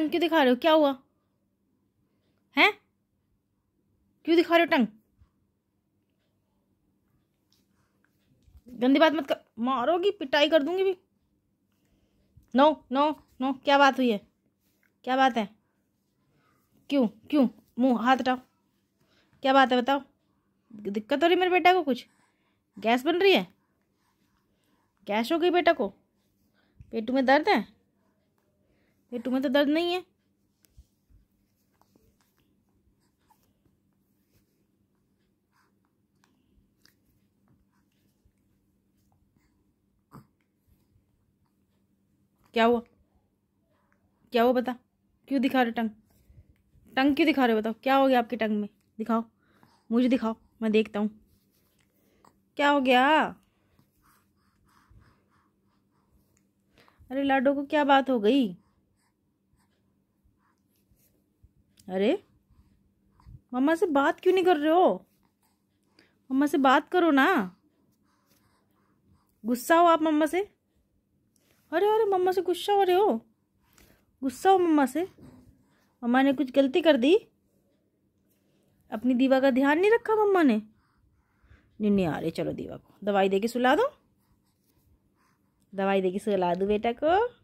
टंग क्यों दिखा रहे हो क्या हुआ हैं क्यों दिखा रहे हो टंग गंदी बात मत कर मारोगी पिटाई कर दूंगी भी नो नो नो क्या बात हुई है क्या बात है क्यों क्यों मुंह हाथ हटाओ क्या बात है बताओ दिक्कत हो रही मेरे बेटा को कुछ गैस बन रही है गैस हो गई बेटा को पेटू में दर्द है ये तुम्हें तो दर्द नहीं है क्या हुआ क्या हुआ बता क्यों दिखा रहे टंग टंग क्यों दिखा रहे हो बताओ क्या हो गया आपकी टंग में दिखाओ मुझे दिखाओ मैं देखता हूँ क्या हो गया अरे लाडो को क्या बात हो गई अरे मम्मा से बात क्यों नहीं कर रहे हो मम्मा से बात करो ना गुस्सा हो आप मम्मा से अरे अरे मम्मा से गुस्सा हो रहे हो गुस्सा हो मम्मा से मम्मा ने कुछ गलती कर दी अपनी दीवा का ध्यान नहीं रखा मम्मा ने नहीं नहीं आ रही चलो दीवा को दवाई दे के सुला दो दवाई दे के सुला दूँ बेटा को